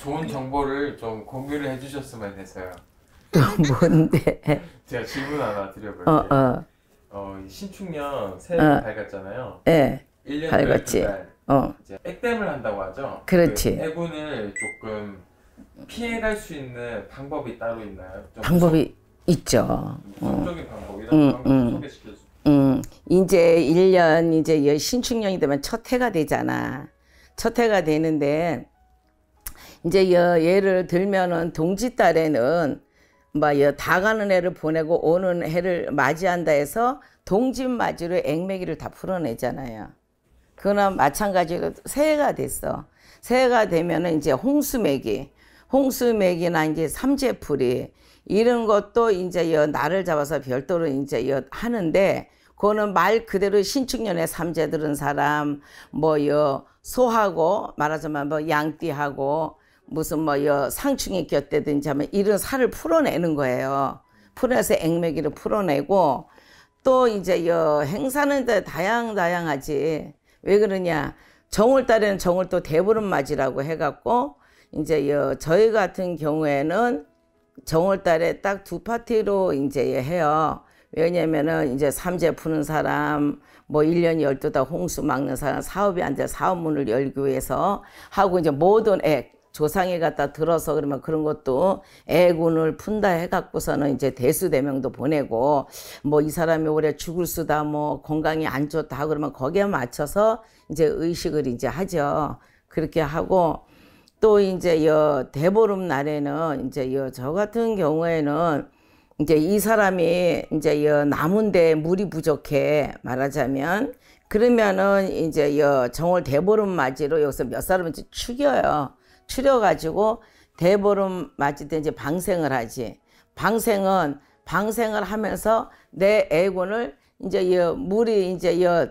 좋은 정보를 좀 공유를 해주셨으면 해서요. 뭔데? 제가 질문 하나 드려볼게요. 어, 어. 어 신축년 새해 어. 밝았잖아요. 예. 1년 밝았지. 그 어. 이제 액땜을 한다고 하죠. 그렇지. 그 해군을 조금 피해갈 수 있는 방법이 따로 있나요? 방법이 있죠. 어. 성적인 방법 이런 음, 방법 음. 소개시켜 주세요. 음, 이제 1년, 이제 신축년이 되면 첫 해가 되잖아. 첫 해가 되는데, 이제 여 예를 들면은 동지 딸에는 뭐다 여 가는 해를 보내고 오는 해를 맞이한다 해서 동집 맞이로 액매기를 다 풀어내잖아요. 그거나 마찬가지로 새해가 됐어. 새해가 되면은 이제 홍수매기, 홍수매기나 이제 삼재풀이 이런 것도 이제 여 날을 잡아서 별도로 이제 여 하는데 그거는 말 그대로 신축년에 삼재 들은 사람 뭐 여 소하고 말하자면 뭐 양띠하고 무슨 뭐여 상충이 꼈다든지 하면 이런 살을 풀어내는 거예요. 풀어서 액맥이를 풀어내고 또 이제 여 행사는 다양 다양하지. 왜 그러냐? 정월 달에는 정월 또 대보름 맞이라고 해갖고 이제 여 저희 같은 경우에는 정월 달에 딱 두 파티로 이제 해요. 왜냐면은 이제 삼재 푸는 사람 뭐일년 열두 달 홍수 막는 사람 사업이 안 돼 사업문을 열기 위해서 하고 이제 모든 액 조상에 갖다 들어서 그러면 그런 것도 애군을 푼다 해갖고서는 이제 대수대명도 보내고 뭐 이 사람이 올해 죽을 수다 뭐 건강이 안 좋다 그러면 거기에 맞춰서 이제 의식을 이제 하죠. 그렇게 하고 또 이제 여 대보름 날에는 이제 여 저 같은 경우에는 이제 이 사람이 이제 여 남은데 물이 부족해 말하자면 그러면은 이제 여 정월 대보름 맞이로 여기서 몇 사람을 이제 죽여요. 추려가지고 대보름 맞이때 이제 방생을 하지. 방생은 방생을 하면서 내 애군을 이제 여 물이 이제 여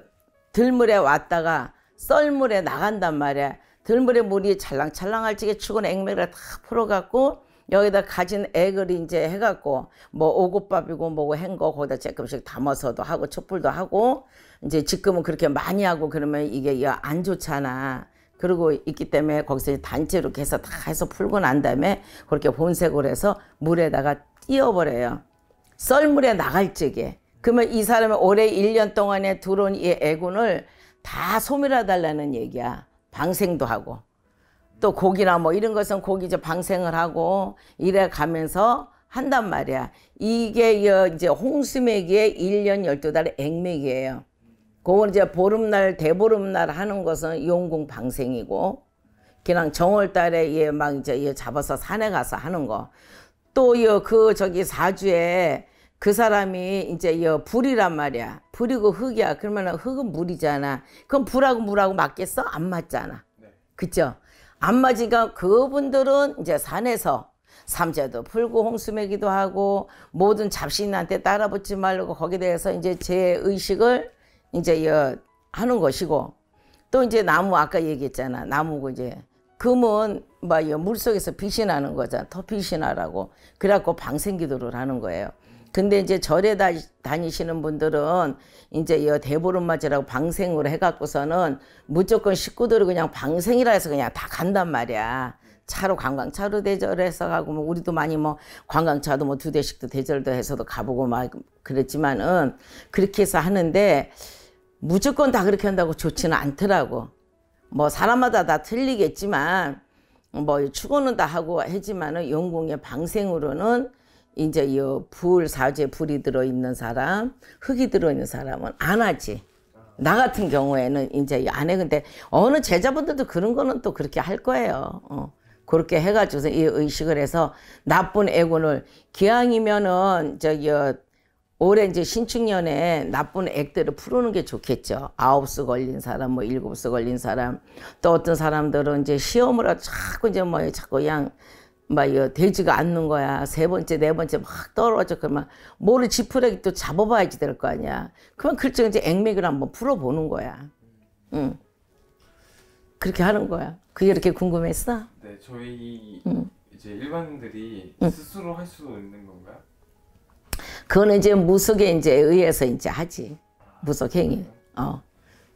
들물에 왔다가 썰물에 나간단 말이야. 들물에 물이 찰랑찰랑할 적에 죽은 액맥을 다 풀어갖고 여기다 가진 액을 이제 해갖고 뭐 오곡밥이고 뭐고 한거 거기다 조금씩 담아서도 하고 촛불도 하고 이제 지금은 그렇게 많이 하고 그러면 이게 안 좋잖아. 그러고 있기 때문에 거기서 단체로 해서 다 해서 풀고 난 다음에 그렇게 본색으로 해서 물에다가 띄어버려요. 썰물에 나갈 적에. 그러면 이 사람이 올해 일년 동안에 들어온 이 애군을 다 소멸해 달라는 얘기야. 방생도 하고. 또 고기나 뭐 이런 것은 고기 이제 방생을 하고 이래 가면서 한단 말이야. 이게 이제 홍수맥의 일년 열두 달의 액맥이에요. 그걸 이제 보름날 대보름날 하는 것은 용궁 방생이고 그냥 정월달에 얘막 이제 얘 잡아서 산에 가서 하는 거. 또그 저기 사주에 그 사람이 이제 여 불이란 말이야. 불이고 흙이야. 그러면 흙은 물이잖아. 그럼 불하고 물하고 맞겠어? 안 맞잖아. 그죠? 안 맞으니까 그분들은 이제 산에서 삼재도 풀고 홍수매기도 하고 모든 잡신한테 따라붙지 말고 거기에 대해서 이제 제 의식을 이제 여 하는 것이고 또 이제 나무 아까 얘기했잖아 나무고 이제 금은 뭐물 속에서 빛이 나는 거잖아 더 빛이 나라고 그래갖고 방생기도를 하는 거예요. 근데 이제 절에 다, 다니시는 분들은 이제 여 대보름맞이라고 방생으로 해갖고서는 무조건 식구들을 그냥 방생이라 해서 그냥 다 간단 말이야. 차로 관광차로 대절해서 가고 뭐 우리도 많이 뭐 관광차도 뭐 두 대씩도 대절도 해서도 가보고 막 그랬지만은 그렇게 해서 하는데 무조건 다 그렇게 한다고 좋지는 않더라고. 뭐 사람마다 다 틀리겠지만 뭐 추구는 다 하고 하지만은 용궁의 방생으로는 이제 이 불사주 불이 들어 있는 사람, 흙이 들어 있는 사람은 안 하지. 나 같은 경우에는 이제 안 해. 근데 어느 제자분들도 그런 거는 또 그렇게 할 거예요. 어. 그렇게 해가지고서 이 의식을 해서 나쁜 애군을 기왕이면은 저기 올해 이제 신축년에 나쁜 액들을 풀어놓는 게 좋겠죠. 아홉 수 걸린 사람, 뭐 일곱 수 걸린 사람, 또 어떤 사람들은 이제 시험으로 자꾸 이제 뭐 자꾸 양, 막 이거 되지가 않는 거야. 세 번째, 네 번째 막 떨어져. 그러면 뭐를 지푸라기 또 잡아봐야지 될 거 아니야. 그러면 글쩍 이제 액맥을 한번 풀어보는 거야. 응. 그렇게 하는 거야. 그게 이렇게 궁금했어? 네, 저희 응. 이제 일반인들이 응. 스스로 할 수 있는 건가요? 그거는 이제 무속에 이제 의해서 이제 하지. 무속행위. 어.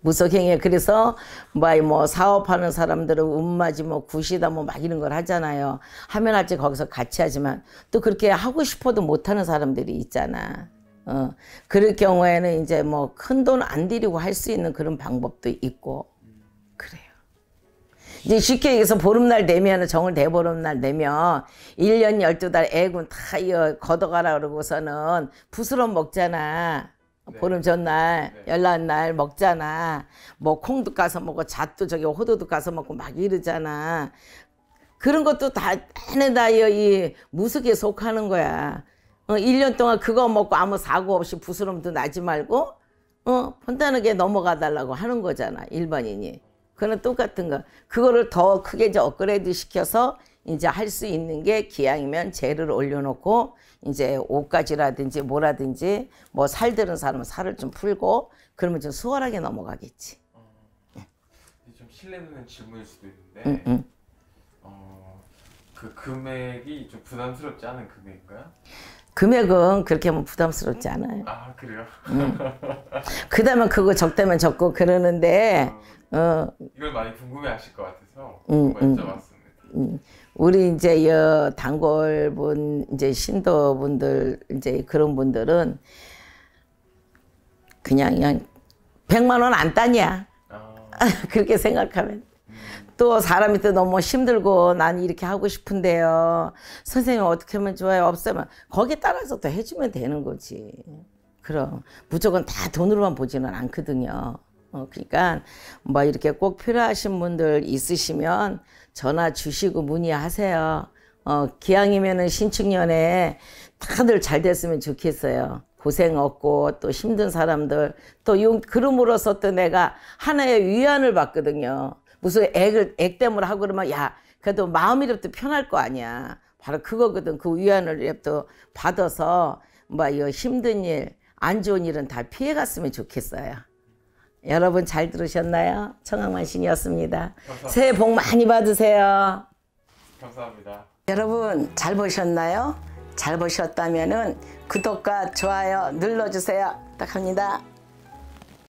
무속행위. 그래서 뭐, 뭐 사업하는 사람들은 운마지 뭐 굿이다 뭐 막 이런 걸 하잖아요. 하면 할지 거기서 같이 하지만 또 그렇게 하고 싶어도 못하는 사람들이 있잖아. 어. 그럴 경우에는 이제 뭐 큰 돈안 들이고 할 수 있는 그런 방법도 있고. 이제 쉽게 얘기해서 보름날 되면 정을 대보름날 되면 1년 12달 애군 다 이어 걷어가라 그러고서는 부스럼 먹잖아. 네. 보름 전날 네. 연락 날 먹잖아. 뭐 콩도 까서 먹고 잣도 저기 호두도 까서 먹고 막 이러잖아. 그런 것도 다 해내다 이 무속에 속하는 거야. 어, 1년 동안 그거 먹고 아무 사고 없이 부스럼도 나지 말고 어, 혼단하게 넘어가 달라고 하는 거잖아. 일반인이. 그거는 똑같은 거. 그거를 더 크게 이제 업그레이드 시켜서 이제 할 수 있는 게 기왕이면 재를 올려놓고 이제 옷까지라든지 뭐라든지 뭐 살드는 사람은 살을 좀 풀고 그러면 좀 수월하게 넘어가겠지. 음. 예. 좀 실례되는 질문일 수도 있는데 음, 음. 어, 그 금액이 좀 부담스럽지 않은 금액인가요? 금액은 그렇게 하면 부담스럽지 않아요. 아 그래요? 응. 음. 그다음에 그거 적다면 적고 그러는데 어, 어. 이걸 많이 궁금해하실 것 같아서 음, 음, 여쭤봤습니다. 음, 우리 이제 여 단골분 이제 신도분들 이제 그런 분들은 그냥 그냥 백만 원안 따냐 아. 그렇게 생각하면 또 사람이 또 너무 힘들고 난 이렇게 하고 싶은데요. 선생님 어떻게 하면 좋아요? 없으면 거기에 따라서 또 해주면 되는 거지. 그럼 무조건 다 돈으로만 보지는 않거든요. 어, 그러니까 뭐 이렇게 꼭 필요하신 분들 있으시면 전화 주시고 문의하세요. 어, 기왕이면은 신축년에 다들 잘 됐으면 좋겠어요. 고생 없고 또 힘든 사람들 또 용, 그름으로써 또 내가 하나의 위안을 받거든요. 무슨 액을 액땜을 하고 그러면 야 그래도 마음이라도 편할 거 아니야. 바로 그거거든. 그 위안을라도 뭐 이 받아서 뭐이 힘든 일, 안 좋은 일은 다 피해갔으면 좋겠어요. 여러분 잘 들으셨나요? 청학만신이었습니다. 새해 복 많이 받으세요. 감사합니다. 여러분 잘 보셨나요? 잘 보셨다면은 구독과 좋아요 눌러주세요. 부탁합니다.